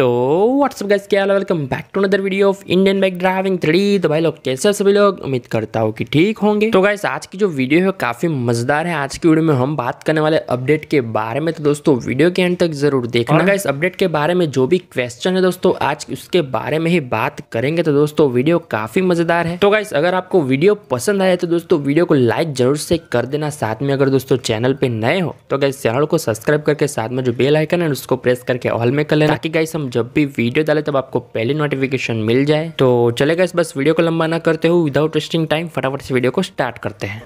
¡Gracias! What's up guys क्या welcome back to other video of Indian bike driving three तो भाई लोग कैसे सभी लोग उम्मीद करता हूँ कि ठीक होंगे तो गैस आज की जो वीडियो है काफी मजेदार है आज की वीडियो में हम बात करने वाले अपडेट के बारे में तो दोस्तों वीडियो के एंड तक जरूर देखना गैस अपडेट के बारे में जो भी क्वेश्चन है दोस्तों आज उसके बारे में ही बात करेंगे तो दोस्तों वीडियो काफी मजेदार है तो गैस अगर आपको वीडियो पसंद आया तो दोस्तों वीडियो को लाइक जरूर से कर देना साथ में अगर दोस्तों चैनल पे नए हो तो गैस चैनल को सब्सक्राइब करके साथ में जो बेल आइकन है उसको प्रेस करके ऑल में कर लेना ताकि गाइस हम जब भी वीडियो डाले तब आपको पहले नोटिफिकेशन मिल जाए तो चलेगा इस बस वीडियो को लंबा ना करते हुए विदाउट वेस्टिंग टाइम फटाफट से वीडियो को स्टार्ट करते हैं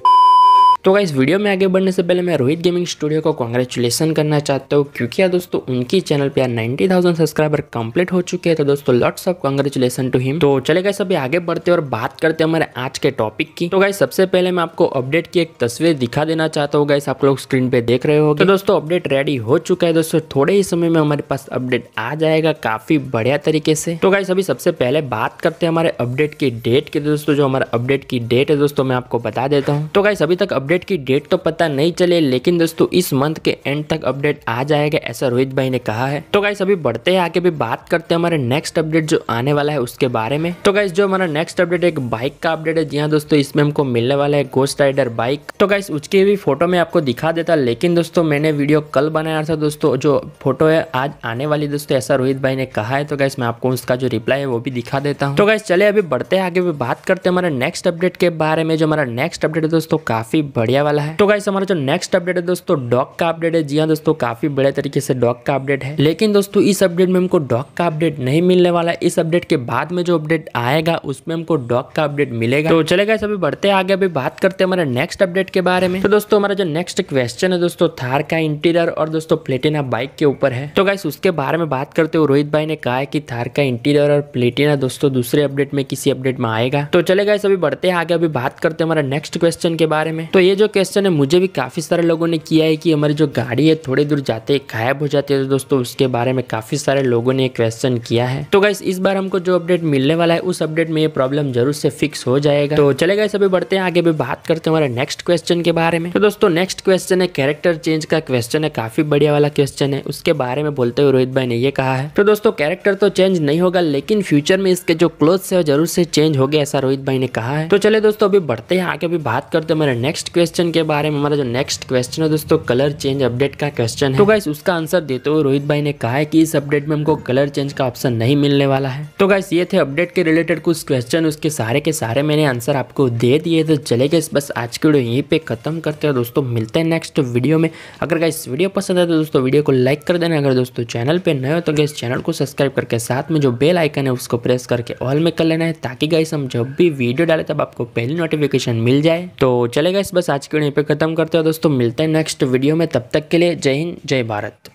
तो गाइस वीडियो में आगे बढ़ने से पहले मैं रोहित गेमिंग स्टूडियो को कॉन्ग्रेचुलेसन करना चाहता हूँ क्योंकि यार दोस्तों उनकी चैनल पे यार 90,000 सब्सक्राइबर कंप्लीट हो चुके हैं तो दोस्तों lots of congratulation to him तो चले गए सभी आगे बढ़ते और बात करते हैं हमारे आज के टॉपिक की तो गाइस सबसे पहले मैं आपको अपडेट की एक तस्वीर दिखा देना चाहता हूँ गाइस आप लोग स्क्रीन पे देख रहे हो तो दोस्तों अपडेट रेडी हो चुका है दोस्तों थोड़े ही समय में हमारे पास अपडेट आ जाएगा काफी बढ़िया तरीके से तो गाइस अभी सबसे पहले बात करते हैं हमारे अपडेट की डेट की दोस्तों जो हमारे अपडेट की डेट है दोस्तों मैं आपको बता देता हूँ तो गाइस अभी तक अपडेट अपडेट की डेट तो पता नहीं चले लेकिन दोस्तों इस मंथ के एंड तक अपडेट आ जाएगा ऐसा रोहित भाई ने कहा है तो गाइस अभी बढ़ते हैं आगे भी बात करते हैं हमारे नेक्स्ट अपडेट जो आने वाला है उसके बारे में तो गाइस जो हमारा नेक्स्ट अपडेट एक बाइक का अपडेट है जी हाँ दोस्तों इसमें हमको मिलने वाला है गोस्ट राइडर बाइक तो गाइस उसकी भी फोटो में आपको दिखा देता लेकिन दोस्तों मैंने वीडियो कल बनाया था दोस्तों जो फोटो है आज आने वाली दोस्तों ऐसा रोहित भाई ने कहा है तो गाइस मैं आपको उसका जो रिप्लाई है वो भी दिखा देता हूँ तो गाइस चले अभी बढ़ते हैं आगे भी बात करते हैं हमारे नेक्स्ट अपडेट के बारे में जो हमारा नेक्स्ट अपडेट है दोस्तों काफी बढ़िया वाला है तो गाइस हमारा जो नेक्स्ट अपडेट है दोस्तों डॉग का अपडेट है जी हाँ दोस्तों काफी बड़े तरीके से डॉग का अपडेट है लेकिन दोस्तों इस अपडेट में हमको डॉग का अपडेट नहीं मिलने वाला इस अपडेट के बाद में जो अपडेट आएगा उसमें हमको डॉग का अपडेट मिलेगा तो चले गए सभी बढ़ते आगे अभी बात करते हैं हमारे नेक्स्ट अपडेट के बारे में तो दोस्तों हमारा जो नेक्स्ट क्वेश्चन है दोस्तों थार का इंटीरियर और दोस्तों प्लेटिना बाइक के ऊपर है तो गाइस उसके बारे में बात करते हुए रोहित भाई ने कहा है कि थार का इंटीरियर और प्लेटिना दोस्तों दूसरे अपडेट में किसी अपडेट में आएगा तो चले गए सभी बढ़ते आगे अभी बात करते हैं हमारे नेक्स्ट क्वेश्चन के बारे में तो ये जो क्वेश्चन है मुझे भी काफ़ी सारे लोगों ने किया है कि हमारी जो गाड़ी है थोड़ी दूर जाते है गायब हो जाती है तो दोस्तों उसके बारे में काफ़ी सारे लोगों ने क्वेश्चन किया है तो गाइस इस बार हमको जो अपडेट मिलने वाला है उस अपडेट में ये प्रॉब्लम जरूर से फिक्स हो जाएगा तो चले गए सभी बढ़ते हैं आगे भी बात करते हैं हमारे नेक्स्ट क्वेश्चन के बारे में तो दोस्तों नेक्स्ट क्वेश्चन है कैरेक्टर चेंज का क्वेश्चन है काफ़ी बढ़िया वाला क्वेश्चन है उसके बारे में बोलते हुए रोहित भाई ने ये कहा है तो दोस्तों कैरेक्टर तो चेंज नहीं होगा लेकिन फ्यूचर में इसके जो क्लोथ है जरूर से चेंज हो गया ऐसा रोहित भाई ने कहा है तो चले दोस्तों अभी बढ़ते हैं आगे भी बात करते हैं हमारे नेक्स्ट क्वेश्चन के बारे में हमारा जो नेक्स्ट क्वेश्चन है दोस्तों कलर चेंज अपडेट का क्वेश्चन है तो गाइस उसका आंसर देते हुए रोहित भाई ने कहा है कि इस अपडेट में हमको कलर चेंज का ऑप्शन नहीं मिलने वाला है तो गाइस ये थे अपडेट के रिलेटेड कुछ क्वेश्चन उसके सारे के सारे मैंने आंसर आपको दे दिए तो चले गए बस आज की वीडियो यहीं पर खत्म करते हैं दोस्तों मिलते हैं नेक्स्ट वीडियो में अगर गाइस वीडियो पसंद है तो दोस्तों वीडियो को लाइक कर देना अगर दोस्तों चैनल पर नए हो तो गाइस चैनल को सब्सक्राइब करके साथ में जो बेल आइकन है उसको प्रेस करके ऑल में कर लेना है ताकि गाइस हम जब भी वीडियो डाले तब आपको पहली नोटिफिकेशन मिल जाए तो चलेगा इस बस बस आज के वीडियो यहीं पर ख़त्म करते हैं दोस्तों मिलते हैं नेक्स्ट वीडियो में तब तक के लिए जय हिंद जय भारत